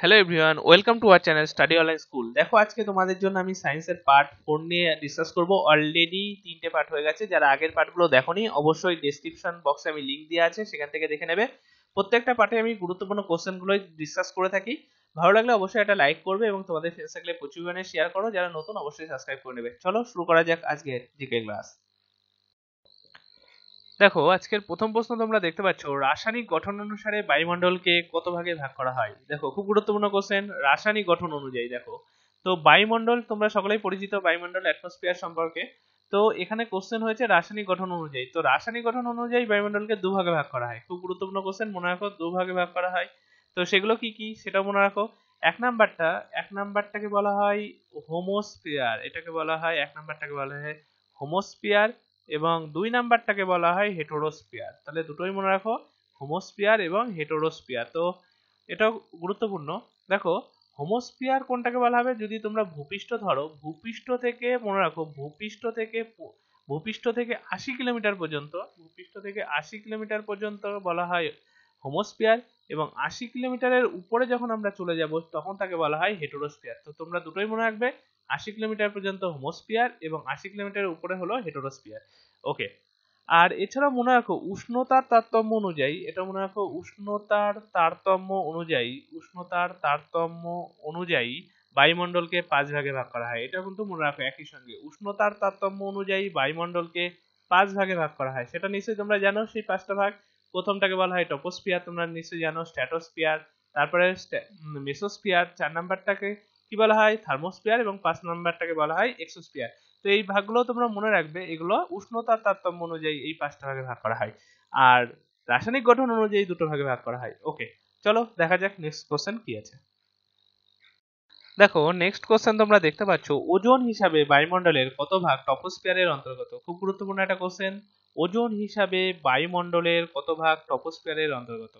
hello everyone welcome to our channel study online school দেখো আজকে তোমাদের জন্য আমি সায়েন্সের পার্ট ফোর নিয়ে ডিসকাস করবো অলরেডি তিনটে পার্ট হয়ে গেছে যারা আগের পার্টগুলো দেখোনি অবশ্যই ডিসক্রিপশন বক্সে আমি লিঙ্ক দিয়ে আছে সেখান থেকে দেখে নেবে প্রত্যেকটা পার্টে আমি গুরুত্বপূর্ণ কোশ্চেনগুলোই ডিসকাস করে থাকি ভালো লাগলে অবশ্যই একটা লাইক করবে এবং তোমাদের ফ্রেন্ডস থাকলে প্রচুর পরিমাণে শেয়ার করো যারা নতুন অবশ্যই সাবস্ক্রাইব করে নেবে চলো শুরু করা যাক আজকে জিকে ক্লাস দেখো আজকের প্রথম প্রশ্ন তোমরা দেখতে পাচ্ছ রাসায়নিক গঠন অনুসারে বায়ুমণ্ডলকে কত ভাগে ভাগ করা হয় দেখো খুব গুরুত্বপূর্ণ কোশ্চেন রাসায়নিক গঠন অনুযায়ী দেখো তো বায়ুমণ্ডল তোমরা সকলেই পরিচিত বায়ুমণ্ডল অ্যাটমসফিয়ার সম্পর্কে তো এখানে কোশ্চেন হয়েছে রাসায়নিক গঠন অনুযায়ী তো রাসায়নিক গঠন অনুযায়ী বায়ুমণ্ডলকে দুভাগে ভাগ করা হয় খুব গুরুত্বপূর্ণ কোশ্চেন মনে রাখো দুভাগে ভাগ করা হয় তো সেগুলো কি কি সেটাও মনে রাখো এক নাম্বারটা এক নাম্বারটাকে বলা হয় হোমোস্ফিয়ার এটাকে বলা হয় এক নাম্বারটাকে বলা হয় হোমোস্ফিয়ার এবং দুই নাম্বারটাকে বলা হয় হেটোরোস্পিয়ার তাহলে দুটোই মনে রাখো হোমোস্পিয়ার এবং হেটোরোস্পিয়ার তো এটাও গুরুত্বপূর্ণ দেখো হোমোস্পিয়ার কোনটাকে বলা হবে যদি তোমরা ভূপৃষ্ঠ ধরো ভূপৃষ্ঠ থেকে মনে রাখো ভূপৃষ্ঠ থেকে ভূপৃষ্ঠ থেকে আশি কিলোমিটার পর্যন্ত ভূপৃষ্ঠ থেকে আশি কিলোমিটার পর্যন্ত বলা হয় হোমোস্পিয়ার এবং আশি কিলোমিটারের উপরে যখন আমরা চলে যাব তখন তাকে বলা হয় হেটোরোস্পিয়ার তো তোমরা দুটোই মনে রাখবে আশি কিলোমিটার পর্যন্ত হোমোস্পিয়ার এবং আশি কিলোমিটার উপরে হলো হেটেরোস্পিয়ার ওকে আর এছাড়া মনে রাখো উষ্ণতার তারতম্য অনুযায়ী এটা মনে রাখো উষ্ণতার তারতম্য অনুযায়ী উষ্ণতার তারতম্য অনুযায়ী বায়ুমণ্ডলকে পাঁচ ভাগে ভাগ করা হয় এটা কিন্তু মনে রাখো একই সঙ্গে উষ্ণতার তারতম্য অনুযায়ী বায়ুমণ্ডলকে পাঁচ ভাগে ভাগ করা হয় সেটা নিশ্চয়ই তোমরা জানো সেই পাঁচটা ভাগ প্রথমটাকে বলা হয় টপোস্পিয়ার তোমরা নিশ্চয়ই জানো স্ট্যাটোস্পিয়ার তারপরে মেসোস্পিয়ার চার নাম্বারটাকে কি বলা হয় থার্মোস্পিয়ার এবং পাঁচ নাম্বারটাকে বলা হয় এক্সোস্পিয়ার তো এই ভাগগুলো তোমরা মনে রাখবে এগুলো উষ্ণতার তারতম্য অনুযায়ী এই পাঁচটা ভাগে ভাগ করা হয় আর রাসায়নিক গঠন অনুযায়ী দুটো ভাগে ভাগ করা হয় ওকে চলো দেখা যাক নেক্সট কোশ্চেন কি আছে দেখো নেক্সট কোশ্চেন তোমরা দেখতে পাচ্ছ ওজন হিসাবে বায়ুমণ্ডলের কত ভাগ টপোস্পিয়ারের অন্তর্গত খুব গুরুত্বপূর্ণ একটা কোশ্চেন ওজন হিসাবে বায়ুমণ্ডলের কত ভাগ টপোস্পিয়ারের অন্তর্গত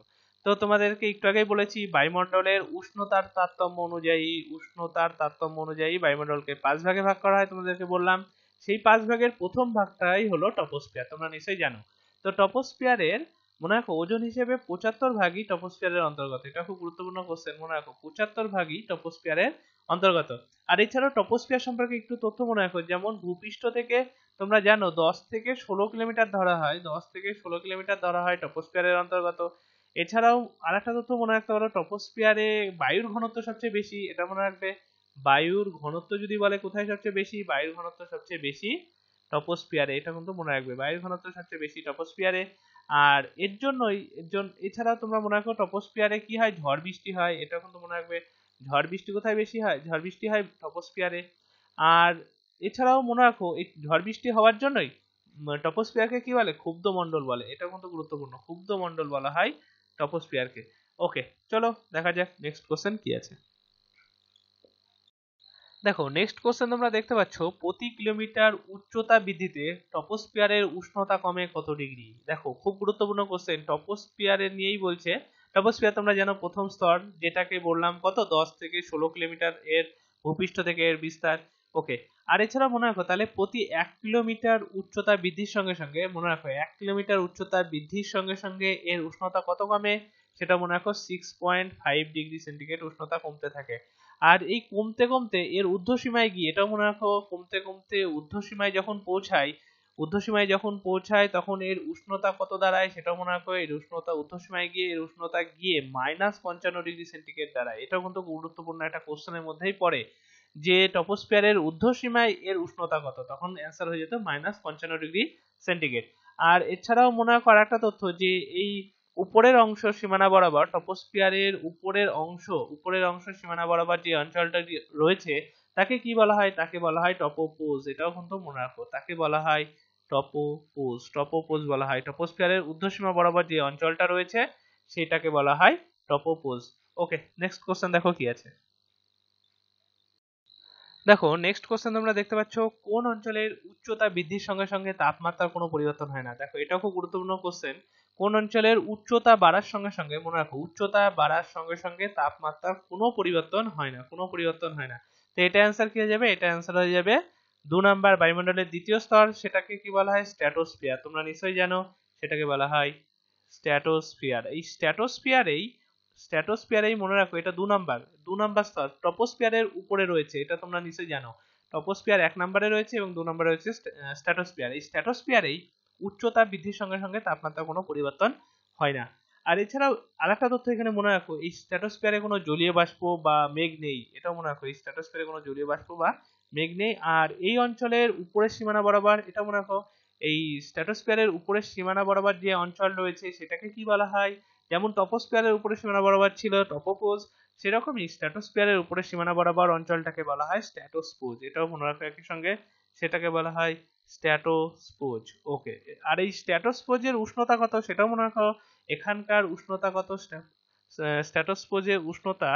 তো তোমাদেরকে একটু আগেই বলেছি বায়ুমণ্ডলের উষ্ণতার তারতম্য অনুযায়ী উষ্ণতার তারতম্য অনুযায়ী বায়ুমণ্ডলকে পাঁচ ভাগে ভাগ করা হয় তোমাদেরকে বললাম সেই পাঁচ ভাগের প্রথম ভাগটাই হলো টপোস্পিয়ার তোমরা নিশ্চয়ই জানো তো টপোস্পিয়ারের মনে রাখো ওজন হিসেবে পঁচাত্তর ভাগই টপোস্পিয়ারের অন্তর্গত এটা খুব গুরুত্বপূর্ণ কোশ্চেন মনে রাখো পঁচাত্তর ভাগই টপোস্পিয়ারের অন্তর্গত আর এছাড়াও টপোস্পিয়ার সম্পর্কে একটু তথ্য মনে রাখো যেমন ভূপৃষ্ঠ থেকে তোমরা জানো দশ থেকে ষোলো কিলোমিটার ধরা হয় দশ থেকে ষোলো কিলোমিটার ধরা হয় টপোস্পিয়ারের অন্তর্গত এছাড়াও আর একটা তথ্য মনে রাখতে পারো টপোস্পিয়ারে বায়ুর ঘনত্ব সবচেয়ে বেশি এটা মনে রাখবে বায়ুর ঘনত্ব যদি বলে কোথায় সবচেয়ে বেশি বায়ুর ঘনত্ব সবচেয়ে বেশি টপোস্পিয়ারে এটা কিন্তু মনে রাখবে বায়ুর ঘনত্ব সবচেয়ে বেশি টপোস্পিয়ারে আর এর জন্যই এর জন্য এছাড়াও তোমরা মনে রাখো টপোস্পিয়ারে কি হয় ঝড় বৃষ্টি হয় এটা কিন্তু মনে রাখবে ঝড় বৃষ্টি কোথায় বেশি হয় ঝড় বৃষ্টি হয় টপোস্পিয়ারে আর এছাড়াও মনে রাখো এই ঝড় বৃষ্টি হওয়ার জন্যই টপোস্পিয়ারকে কি বলে ক্ষুব্ধ মণ্ডল বলে এটা কিন্তু গুরুত্বপূর্ণ ক্ষুব্ধ মণ্ডল বলা হয় টপোস্পিয়ারকে ওকে চলো দেখা যাক নেক্সট কোশ্চেন কি আছে দেখো নেক্সট কোশ্চেন তোমরা দেখতে পাচ্ছ প্রতি কিলোমিটার উচ্চতা বৃদ্ধিতে টপোস্পিয়ারের উষ্ণতা কমে কত ডিগ্রি দেখো খুব গুরুত্বপূর্ণ কোশ্চেন টপোস্পিয়ারের নিয়েই বলছে টপোস্পিয়ার তোমরা জানো প্রথম স্তর যেটাকে বললাম কত দশ থেকে ষোলো কিলোমিটার এর ভূপৃষ্ঠ থেকে এর বিস্তার ওকে আর এছাড়া মনে রাখো তাহলে প্রতি এক কিলোমিটার উচ্চতা বৃদ্ধির সঙ্গে সঙ্গে মনে রাখো এক কিলোমিটার উচ্চতা বৃদ্ধির সঙ্গে সঙ্গে এর উষ্ণতা কত কমে সেটা মনে রাখো six point five degree centigrade উষ্ণতা কমতে থাকে আর এই কমতে কমতে এর ঊর্ধ্বসীমায় গিয়ে এটাও মনে রাখো কমতে কমতে ঊর্ধ্বসীমায় যখন পৌঁছায় ঊর্ধ্বসীমায় যখন পৌঁছায় তখন এর উষ্ণতা কত দাঁড়ায় সেটাও মনে রাখো এর উষ্ণতা ঊর্ধ্বসীমায় গিয়ে এর উষ্ণতা গিয়ে মাইনাস পঞ্চান্ন ডিগ্রি সেন্টিগ্রেড দাঁড়ায় এটাও কিন্তু গুরুত্বপূর্ণ একটা কোশ্চেনের মধ্যেই পড়ে যে টপোস্পিয়ারের ঊর্ধ্বসীমায় এর উষ্ণতা কত তখন অ্যানসার হয়ে যেত মাইনাস পঞ্চান্ন ডিগ্রি সেন্টিগ্রেড আর এছাড়াও মনে করা একটা তথ্য যে এই উপরের অংশ সীমানা বরাবর টপোস্পিয়ারের উপরের অংশ উপরের অংশ সীমানা বরাবর যে অঞ্চলটা রয়েছে তাকে কি বলা হয় তাকে বলা হয় টপোপোজ এটাও কিন্তু মনে রাখো তাকে বলা হয় টপোপোজ টপোপোজ বলা হয় টপোস্পিয়ারের ঊর্ধ্বসীমা বরাবর যে অঞ্চলটা রয়েছে সেটাকে বলা হয় টপোপোজ ওকে নেক্সট কোশ্চেন দেখো কি আছে দেখো নেক্সট কোশ্চেন তোমরা দেখতে পাচ্ছ কোন অঞ্চলের উচ্চতা বৃদ্ধির সঙ্গে সঙ্গে তাপমাত্রার কোনো পরিবর্তন হয় না দেখো এটা খুব গুরুত্বপূর্ণ কোশ্চেন কোন অঞ্চলের উচ্চতা বাড়ার সঙ্গে সঙ্গে মনে রাখো উচ্চতা বাড়ার সঙ্গে সঙ্গে তাপমাত্রার কোনো পরিবর্তন হয় না কোনো পরিবর্তন হয় না তো এটা অ্যান্সার কি হয়ে যাবে এটা অ্যান্সার হয়ে যাবে দু নাম্বার বায়ুমণ্ডলের দ্বিতীয় স্তর সেটাকে কি বলা হয় স্ট্যাটোস্ফিয়ার তোমরা নিশ্চয়ই জানো সেটাকে বলা হয় স্ট্যাটোস্ফিয়ার এই স্ট্যাটোস্ফিয়ারেই স্ট্র্যাটোস্ফিয়ারেই মনে রাখো এটা দু নাম্বার দু নাম্বার স্তর টপোস্ফিয়ারের উপরে রয়েছে এটা তোমরা নিশ্চয়ই জানো টপোস্ফিয়ার এক নম্বরে রয়েছে এবং দু নম্বরে রয়েছে স্ট্র্যাটোস্ফিয়ার এই স্ট্র্যাটোস্ফিয়ারেই উচ্চতা বৃদ্ধির সঙ্গে সঙ্গে তাপমাত্রা কোনো পরিবর্তন হয় না আর এছাড়াও আরেকটা তথ্য এখানে মনে রাখো এই স্ট্র্যাটোস্ফিয়ারে কোনো জলীয় বাষ্প বা মেঘ নেই এটাও মনে রাখো এই স্ট্র্যাটোস্ফিয়ারে কোনো জলীয় বাষ্প বা মেঘ নেই আর এই অঞ্চলের উপরের সীমানা বরাবর এটা মনে রাখো এই স্ট্র্যাটোস্ফিয়ারের উপরের সীমানা বরাবর যে অঞ্চল রয়েছে সেটাকে কি বলা হয় যেমন টপোস্ফিয়ারের উপরে সীমানা বরাবর ছিল টপোপোজ সেরকমই স্ট্যাটোস্ফিয়ারের উপরে সীমানা বরাবর অঞ্চলটাকে বলা হয় স্ট্যাটোস্পোজ এটাও মনে রাখো একই সঙ্গে সেটাকে বলা হয় স্ট্যাটোস্পোজ ওকে আর এই স্ট্যাটোস্পোজের উষ্ণতা কত সেটাও মনে রাখো এখানকার উষ্ণতা কত স্ট্যাটোস্পোজের উষ্ণতা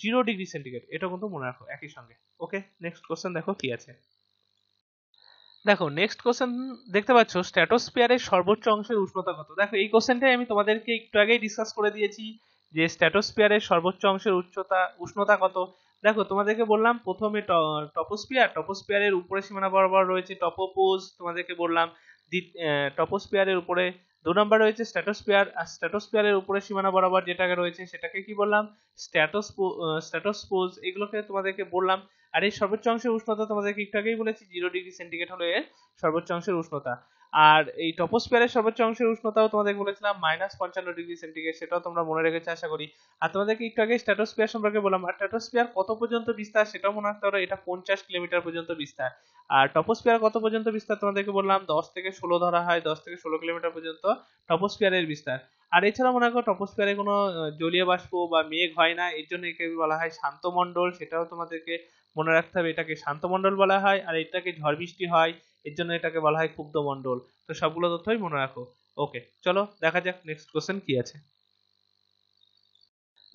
জিরো ডিগ্রি সেন্টিগ্রেড এটা কিন্তু মনে রাখো একই সঙ্গে ওকে নেক্সট কোশ্চেন দেখো কি আছে দেখো নেক্সট কোশ্চেন দেখতে পাচ্ছ স্ট্র্যাটোস্ফিয়ারের সর্বোচ্চ অংশের উষ্ণতা কত দেখো এই কোশ্চেনটাই আমি তোমাদেরকে একটু আগেই ডিসকাস করে দিয়েছি যে স্ট্র্যাটোস্ফিয়ারের সর্বোচ্চ অংশের উচ্চতা উষ্ণতা কত দেখো তোমাদেরকে বললাম প্রথমে টপোস্ফিয়ার টপোস্ফিয়ারের উপরে সীমানা বরাবর রয়েছে টপোপোজ তোমাদেরকে বললাম টপোস্ফিয়ারের উপরে দু নম্বর রয়েছে স্ট্যাটোস্ফিয়ার আর স্ট্যাটোস্ফিয়ারের উপরে সীমানা বরাবর যেটাকে রয়েছে সেটাকে কি বললাম স্ট্র্যাটোস্পো স্ট্র্যাটোস্পোজ এগুলোকে তোমাদেরকে বললাম আর এই সর্বোচ্চ অংশের উষ্ণতা তোমাদেরকে একটু আগেই বলেছি জিরো ডিগ্রি সেন্টিগ্রেড হলো এর সর্বোচ্চ অংশের উষ্ণতা আর এই টপোস্পিয়ারের সর্বোচ্চ অংশের উষ্ণতাও তোমাদের বলেছিলাম মাইনাস পঞ্চান্ন ডিগ্রি সেন্টিগ্রেড সেটাও তোমরা মনে রেখেছো আশা করি আর তোমাদেরকে একটু আগে স্ট্যাটোস্পিয়ার সম্পর্কে বললাম আর স্ট্যাটোস্পিয়ার কত পর্যন্ত বিস্তার সেটাও মনে রাখতে পারো এটা পঞ্চাশ কিলোমিটার পর্যন্ত বিস্তার আর টপোস্পিয়ার কত পর্যন্ত বিস্তার তোমাদেরকে বললাম দশ থেকে ষোলো ধরা হয় দশ থেকে ষোলো কিলোমিটার পর্যন্ত টপোস্পিয়ারের বিস্তার আর এছাড়া মনে করো টপোস্পিয়ারে কোনো জলীয় বাষ্প বা মেঘ হয় না এর জন্য একে বলা হয় শান্ত মণ্ডল সেটাও তোমাদেরকে মনে রাখতে হবে এটাকে শান্তমণ্ডল বলা হয় আর এটাকে ঝড় বৃষ্টি হয় এর জন্য এটাকে বলা হয় ক্ষুব্ধ মণ্ডল তো সবগুলো তথ্যই মনে রাখো ওকে চলো দেখা যাক নেক্সট কোশ্চেন কি আছে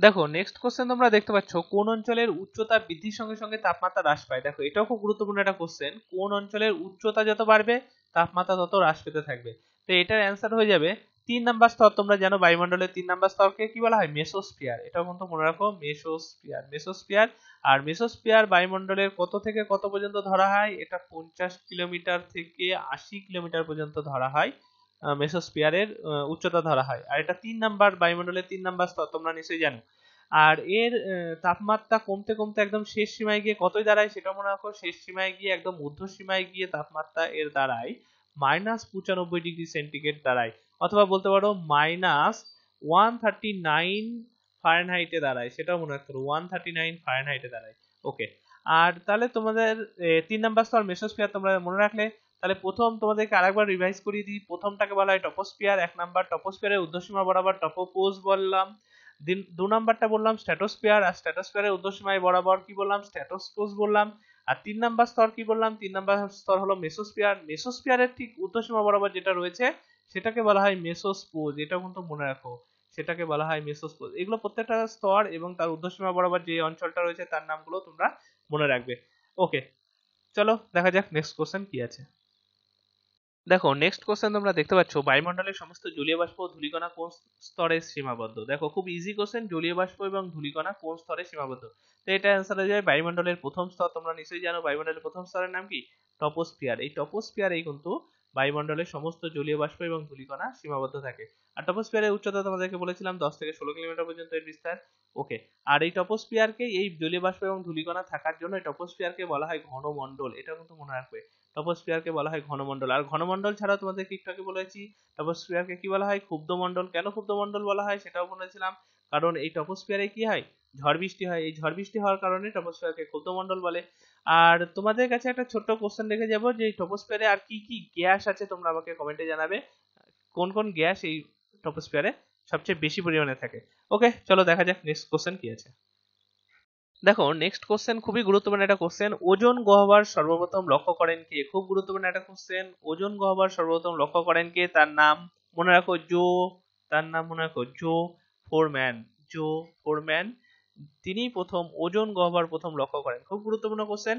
দেখো নেক্সট কোশ্চেন তোমরা দেখতে পাচ্ছ কোন অঞ্চলের উচ্চতা বৃদ্ধির সঙ্গে সঙ্গে তাপমাত্রা হ্রাস পায় দেখো এটাও খুব গুরুত্বপূর্ণ একটা কোশ্চেন কোন অঞ্চলের উচ্চতা যত বাড়বে তাপমাত্রা তত হ্রাস পেতে থাকবে তো এটার অ্যান্সার হয়ে যাবে তিন নাম্বার স্তর তোমরা জানো বায়ুমণ্ডলের তিন নাম্বার স্তরকে কি বলা হয় মেসোস্ফিয়ার এটা কিন্তু মনে রাখো মেসোস্ফিয়ার মেসোস্ফিয়ার আর মেসোস্ফিয়ার বায়ুমণ্ডলের কত থেকে কত পর্যন্ত ধরা হয় এটা পঞ্চাশ কিলোমিটার থেকে আশি কিলোমিটার পর্যন্ত ধরা হয় মেসোস্ফিয়ারের উচ্চতা ধরা হয় আর এটা তিন নাম্বার বায়ুমণ্ডলের তিন নাম্বার স্তর তোমরা নিশ্চয়ই জানো আর এর তাপমাত্রা কমতে কমতে একদম শেষ সীমায় গিয়ে কতই দাঁড়ায় সেটা মনে রাখো শেষ সীমায় গিয়ে একদম ঊর্ধ্ব সীমায় গিয়ে তাপমাত্রা এর দাঁড়ায় মাইনাস পঁচানব্বই ডিগ্রি সেন্টিগ্রেড দাঁড়ায় অথবা বলতে পারো মাইনাস ওয়ান থার্টি নাইন ফারেনহাইটে দাঁড়ায় সেটাও মনে রাখতে পারো ওয়ান থার্টি নাইন ফারেনহাইটে দাঁড়ায় ওকে আর তাহলে তোমাদের তিন নাম্বার স্তর মেসোস্ফিয়ার তোমরা মনে রাখলে তাহলে প্রথম তোমাদেরকে আরেকবার রিভাইজ করিয়ে দিই প্রথমটাকে বলা হয় টপোস্ফিয়ার এক নাম্বার টপোস্ফিয়ারের উদ্দেশ্যমা বরাবর টপোপোজ বললাম দু নাম্বারটা বললাম স্ট্যাটোস্ফিয়ার আর স্ট্যাটোস্ফিয়ারের উর্ধ্বসীমায় বরাবর কি বললাম স্ট্যাটোস্পোজ বললাম আর তিন নাম্বার স্তর কি বললাম তিন নাম্বার স্তর হলো মেসোস্ফিয়ার মেসোস্ফিয়ারের ঠিক উদ্দেশ্যমা বরাবর যেটা রয়েছে সেটাকে বলা হয় মেসোস্পোজ এটা কিন্তু মনে রাখো সেটাকে বলা হয় মেসোস্পোজ এগুলো প্রত্যেকটা স্তর এবং তার উদ্দেশ্যমা বরাবর যে অঞ্চলটা রয়েছে তার নামগুলো তোমরা মনে রাখবে ওকে চলো দেখা যাক নেক্সট কোশ্চেন কি আছে দেখো নেক্সট কোশ্চেন তোমরা দেখতে পাচ্ছ বায়ুমণ্ডলের সমস্ত জলীয় বাষ্প ও ধূলিকণা কোন স্তরে সীমাবদ্ধ দেখো খুব ইজি কোশ্চেন জলীয় বাষ্প এবং ধূলিকণা কোন স্তরে সীমাবদ্ধ তো এটা অ্যান্সার হয়ে যায় বায়ুমণ্ডলের প্রথম স্তর তোমরা নিশ্চয়ই জানো বায়ুমণ্ডলের প্রথম স্তরের নাম কি টপোস্ফিয়ার এই টপোস্ফিয়ার এই কিন্তু বায়ুমণ্ডলে সমস্ত জলীয় বাষ্প এবং ধুলিকণা সীমাবদ্ধ থাকে আর টপোস্পিয়ারের উচ্চতা তোমাদেরকে বলেছিলাম দশ থেকে ষোলো কিলোমিটার পর্যন্ত এর বিস্তার ওকে আর এই টপোস্পিয়ারকে এই জলীয় বাষ্প এবং ধুলিকণা থাকার জন্য টপোস্পিয়ারকে বলা হয় ঘনমণ্ডল এটা কিন্তু মনে রাখবে টপোস্পিয়ারকে বলা হয় ঘনমণ্ডল আর ঘনমণ্ডল ছাড়া তোমাদের টিকটকে বলেছি টপোস্পিয়ারকে কি বলা হয় ক্ষুব্ধমণ্ডল কেন ক্ষুব্ধমণ্ডল বলা হয় সেটাও বলেছিলাম কারণ এই টপোস্পিয়ারে কি হয় ঝড় বৃষ্টি হয় এই ঝড় বৃষ্টি হওয়ার কারণে ক্ষুব্ধ মন্ডল বলে আর তোমাদের কাছে একটা ছোট্ট কোশ্চেন রেখে যাবো যে টপোস্পিয়ারে আর কি কি গ্যাস আছে তোমরা আমাকে কমেন্টে জানাবে কোন কোন গ্যাস এই টপোস্পিয়ারে সবচেয়ে বেশি পরিমাণে থাকে ওকে চলো দেখা যাক নেক্সট কোশ্চেন কি আছে দেখো নেক্সট কোশ্চেন খুবই গুরুত্বপূর্ণ একটা কোশ্চেন ওজন গহ্বর সর্বপ্রথম লক্ষ্য করেন কে খুব গুরুত্বপূর্ণ একটা কোশ্চেন ওজন গহ্বর সর্বপ্রথম লক্ষ্য করেন কে তার নাম মনে রাখো জো তার নাম মনে রাখো জো ফোরম্যান জো ফোরম্যান তিনি প্রথম ওজন গহ্বর প্রথম লক্ষ্য করেন খুব গুরুত্বপূর্ণ কোশ্চেন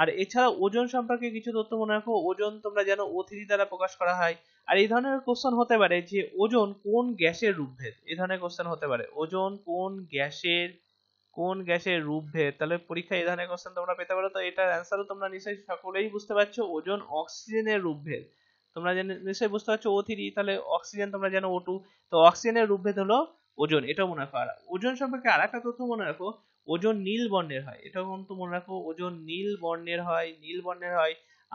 আর এছাড়া ওজন সম্পর্কে কিছু তথ্য মনে রাখো ওজন তোমরা যেন অতিথি দ্বারা প্রকাশ করা হয় আর এই ধরনের কোশ্চেন হতে পারে যে ওজন কোন গ্যাসের রূপভেদ এই ধরনের কোশ্চেন হতে পারে ওজন কোন গ্যাসের কোন গ্যাসের রূপভেদ তাহলে পরীক্ষায় এই ধরনের কোশ্চেন তোমরা পেতে পারো তো এটার অ্যান্সারও তোমরা নিশ্চয়ই সকলেই বুঝতে পারছো ওজন অক্সিজেনের রূপভেদ তোমরা নিশ্চয়ই বুঝতে পারছো ও থ্রি তাহলে অক্সিজেন তোমরা জানো ও টু তো অক্সিজেনের রূপভেদ হলো ওজন এটাও মনে রাখো আর ওজন সম্পর্কে আর একটা তথ্য মনে রাখো ওজন নীল বর্ণের হয় এটাও কিন্তু মনে রাখো ওজন নীল বর্ণের হয় নীল বর্ণের হয়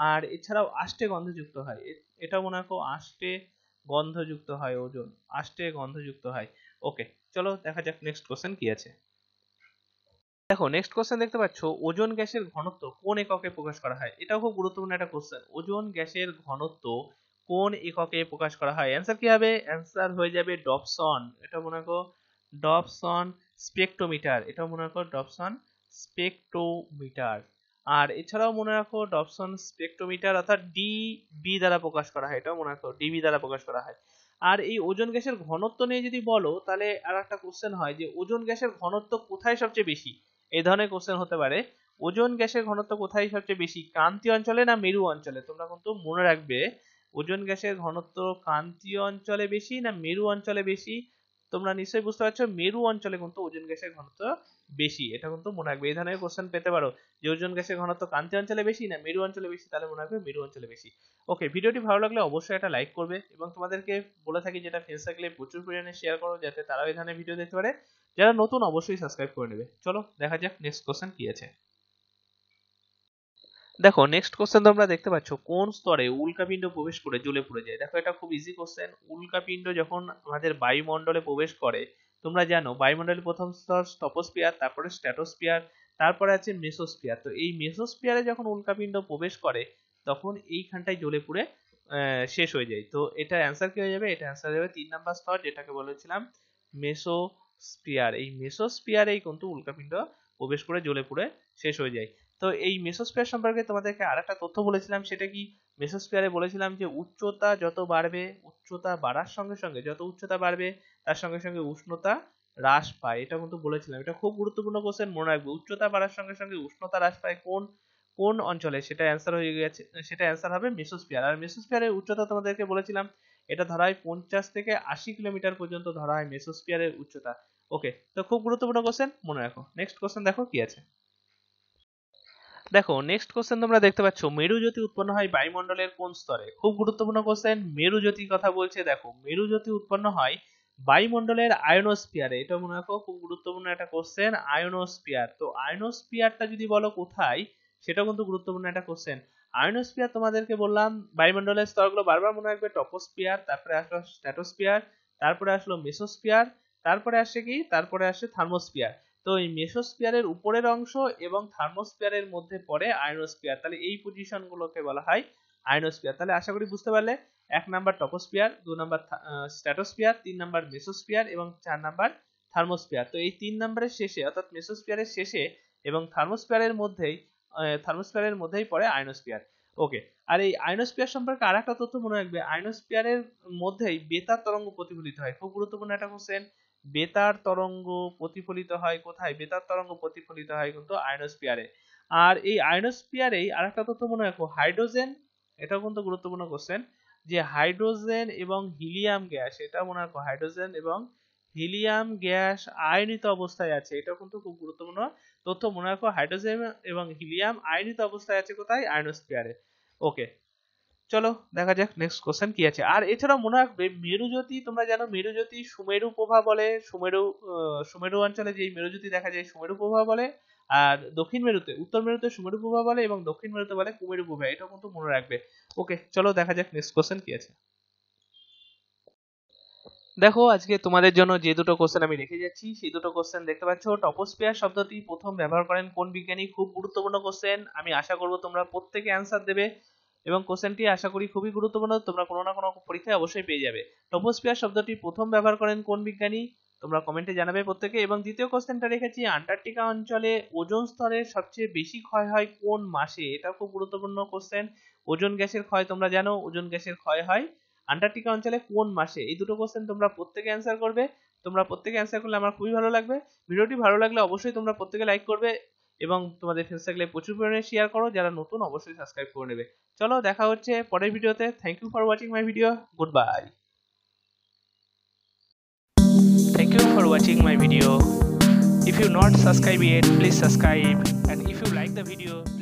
আর এছাড়াও আষ্টে গন্ধযুক্ত হয় এটাও মনে রাখো আষ্টে গন্ধযুক্ত হয় ওজন আষ্টে গন্ধযুক্ত হয় ওকে চলো দেখা যাক নেক্সট কোশ্চেন কি আছে দেখো নেক্সট কোশ্চেন দেখতে পাচ্ছ ওজন গ্যাসের ঘনত্ব কোন এককে প্রকাশ করা হয় এটাও খুব গুরুত্বপূর্ণ একটা কোশ্চেন ওজন গ্যাসের ঘনত্ব কোন এককে প্রকাশ করা হয় অ্যান্সার কি হবে অ্যান্সার হয়ে যাবে ডপসন এটা মনে রাখো ডপসন স্পেকট্রোমিটার এটা মনে রাখো ডপসন স্পেকট্রোমিটার আর এছাড়াও মনে রাখো ডপসন স্পেকট্রোমিটার অর্থাৎ ডিবি দ্বারা প্রকাশ করা হয় এটাও মনে রাখো ডিবি দ্বারা প্রকাশ করা হয় আর এই ওজন গ্যাসের ঘনত্ব নিয়ে যদি বলো তাহলে আর একটা কোশ্চেন হয় যে ওজন গ্যাসের ঘনত্ব কোথায় সবচেয়ে বেশি এই ধরনের কোশ্চেন হতে পারে ওজন গ্যাসের ঘনত্ব কোথায় সবচেয়ে বেশি ক্রান্তীয় অঞ্চলে না মেরু অঞ্চলে তোমরা কিন্তু মনে রাখবে ওজন গ্যাসের ঘনত্ব ক্রান্তীয় অঞ্চলে বেশি না মেরু অঞ্চলে বেশি তোমরা নিশ্চয়ই বুঝতে পারছো মেরু অঞ্চলে কিন্তু ওজন গ্যাসের ঘনত্ব বেশি এটা কিন্তু মনে রাখবে এই ধরনের কোশ্চেন পেতে পারো যে ওজন গ্যাসের ঘনত্ব কান্তি অঞ্চলে বেশি না মেরু অঞ্চলে বেশি তাহলে মনে রাখবে মেরু অঞ্চলে বেশি ওকে ভিডিওটি ভালো লাগলে অবশ্যই একটা লাইক করবে এবং তোমাদেরকে বলে থাকি যেটা ফ্রেন্ড সার্কেলে প্রচুর পরিমাণে শেয়ার করো যাতে তারাও এই ধরনের ভিডিও দেখতে পারে যারা নতুন অবশ্যই সাবস্ক্রাইব করে নেবে চলো দেখা যাক নেক্সট কোশ্চেন কি আছে দেখো নেক্সট কোশ্চেন তোমরা দেখতে পাচ্ছ কোন স্তরে উল্কাপিণ্ড প্রবেশ করে জ্বলে পুড়ে যায় দেখো এটা খুব ইজি কোশ্চেন উল্কাপিণ্ড যখন আমাদের বায়ুমণ্ডলে প্রবেশ করে তোমরা জানো বায়ুমণ্ডলের প্রথম স্তর স্টপোস্পিয়ার তারপরে স্ট্যাটোস্পিয়ার তারপরে আছে মেসোস্পিয়ার তো এই মেসোস্পিয়ারে যখন উল্কাপিণ্ড প্রবেশ করে তখন এইখানটায় জ্বলে পুড়ে শেষ হয়ে যায় তো এটা অ্যান্সার কি হয়ে যাবে এটা অ্যান্সার হবে তিন নাম্বার স্তর যেটাকে বলেছিলাম মেসোস্পিয়ার এই মেসোস্পিয়ারেই কিন্তু উল্কাপিণ্ড প্রবেশ করে জ্বলে পুড়ে শেষ হয়ে যায় তো এই মেসোস্পিয়ার সম্পর্কে তোমাদেরকে আর একটা তথ্য বলেছিলাম সেটা কি মেসোস্পিয়ারে বলেছিলাম যে উচ্চতা যত বাড়বে উচ্চতা বাড়ার সঙ্গে সঙ্গে যত উচ্চতা বাড়বে তার সঙ্গে সঙ্গে উষ্ণতা হ্রাস পায় এটা কিন্তু বলেছিলাম এটা খুব গুরুত্বপূর্ণ কোশ্চেন মনে রাখবে উচ্চতা বাড়ার সঙ্গে সঙ্গে উষ্ণতা হ্রাস পায় কোন কোন অঞ্চলে সেটা অ্যান্সার হয়ে গেছে সেটা অ্যান্সার হবে মেসোস্পিয়ার আর মেসোস্পিয়ারের উচ্চতা তোমাদেরকে বলেছিলাম এটা ধরা হয় পঞ্চাশ থেকে আশি কিলোমিটার পর্যন্ত ধরা হয় মেসোস্পিয়ারের উচ্চতা ওকে তো খুব গুরুত্বপূর্ণ কোশ্চেন মনে রাখো নেক্সট কোশ্চেন দেখো কি আছে দেখো নেক্সট কোশ্চেন তোমরা দেখতে পাচ্ছ মেরু জ্যোতি উৎপন্ন হয় বায়ুমণ্ডলের কোন স্তরে খুব গুরুত্বপূর্ণ কোশ্চেন মেরু জ্যোতির কথা বলছে দেখো মেরু জ্যোতি উৎপন্ন হয় বায়ুমণ্ডলের আয়নোস্ফিয়ারে এটা মনে রাখো খুব গুরুত্বপূর্ণ একটা কোশ্চেন আয়নোস্ফিয়ার তো আয়নোস্ফিয়ারটা যদি বলো কোথায় সেটা কিন্তু গুরুত্বপূর্ণ একটা কোশ্চেন আয়নোস্ফিয়ার তোমাদেরকে বললাম বায়ুমণ্ডলের স্তরগুলো বারবার মনে রাখবে টপোস্ফিয়ার তারপরে আসলো স্ট্র্যাটোস্ফিয়ার তারপরে আসলো মেসোস্ফিয়ার তারপরে আসে কি তারপরে আসে থার্মোস্ফিয়ার তো এই মেসোস্ফিয়ারের উপরের অংশ এবং থার্মোস্ফিয়ারের মধ্যে পড়ে আয়নোস্পিয়ার তাহলে এই পজিশনগুলোকে বলা হয় আয়নোস্পিয়ার তাহলে আশা করি বুঝতে পারলে এক নাম্বার টপোস্ফিয়ার দু নাম্বার স্ট্যাটোস্ফিয়ার তিন নাম্বার মেসোস্ফিয়ার এবং চার নাম্বার থার্মোস্ফিয়ার তো এই তিন নাম্বারের শেষে অর্থাৎ মেসোস্ফিয়ারের শেষে এবং থার্মোস্ফিয়ারের মধ্যেই থার্মোস্ফিয়ারের মধ্যেই পড়ে আয়নোস্পিয়ার ওকে আর এই আয়নোস্পিয়ার সম্পর্কে আর একটা তথ্য মনে রাখবে আয়নোস্পিয়ারের মধ্যেই বেতার তরঙ্গ প্রতিফলিত হয় খুব গুরুত্বপূর্ণ একটা কোশ্চেন বেতার তরঙ্গ প্রতিফলিত হয় কোথায় বেতার তরঙ্গ প্রতিফলিত হয় কিন্তু আয়নোস্ফিয়ারে আর এই আয়নোস্ফিয়ারেই আরেকটা তথ্য মনে রাখো হাইড্রোজেন এটা কিন্তু গুরুত্বপূর্ণ কোশ্চেন যে হাইড্রোজেন এবং হিলিয়াম গ্যাস এটা মনে রাখো হাইড্রোজেন এবং হিলিয়াম গ্যাস আয়নিত অবস্থায় আছে এটা কিন্তু খুব গুরুত্বপূর্ণ তথ্য মনে রাখো হাইড্রোজেন এবং হিলিয়াম আয়নিত অবস্থায় আছে কোথায় আয়নোস্ফিয়ারে ওকে চলো দেখা যাক নেক্সট কোশ্চেন কি আছে আর এছাড়া মনে রাখবে মেরুজ্যোতি তোমরা জানো মেরুজ্যোতি সুমেরু প্রভা বলে সুমেরু সুমেরু অঞ্চলে যে মেরুজ্যোতি দেখা যায় সুমেরু প্রভা বলে আর দক্ষিণ মেরুতে উত্তর মেরুতে সুমেরু প্রভা বলে এবং দক্ষিণ মেরুতে বলে কুমেরু প্রভা এটা কিন্তু মনে রাখবে ওকে চলো দেখা যাক নেক্সট কোশ্চেন কি আছে দেখো আজকে তোমাদের জন্য যে দুটো কোশ্চেন আমি রেখে যাচ্ছি সেই দুটো কোশ্চেন দেখতে পাচ্ছ টপোস্পিয়ার শব্দটি প্রথম ব্যবহার করেন কোন বিজ্ঞানী খুব গুরুত্বপূর্ণ কোশ্চেন আমি আশা করব তোমরা প্রত্যেকে অ্যান্সার দেবে এবং কোশ্চেনটি আশা করি খুবই গুরুত্বপূর্ণ তোমরা কোনো না কোনো পরীক্ষায় অবশ্যই পেয়ে যাবে টপোস্পিয়ার শব্দটি প্রথম ব্যবহার করেন কোন বিজ্ঞানী তোমরা কমেন্টে জানাবে প্রত্যেকে এবং দ্বিতীয় কোশ্চেনটা রেখেছি আন্টার্কটিকা অঞ্চলে ওজোন স্তরের সবচেয়ে বেশি ক্ষয় হয় কোন মাসে এটা খুব গুরুত্বপূর্ণ কোশ্চেন ওজোন গ্যাসের ক্ষয় তোমরা জানো ওজোন গ্যাসের ক্ষয় হয় আন্টার্কটিকা অঞ্চলে কোন মাসে এই দুটো কোশ্চেন তোমরা প্রত্যেকে অ্যান্সার করবে তোমরা প্রত্যেকে অ্যান্সার করলে আমার খুবই ভালো লাগবে ভিডিওটি ভালো লাগলে অবশ্যই তোমরা প্রত্যেকে লাইক করবে এবং তোমাদের ফ্রেন্ডস থাকলে প্রচুর পরিমাণে শেয়ার করো যারা নতুন অবশ্যই সাবস্ক্রাইব করে নেবে চলো দেখা হচ্ছে পরের ভিডিওতে thank you for watching my video goodbye thank you for watching my video if you not subscribe yet please subscribe and if you like the video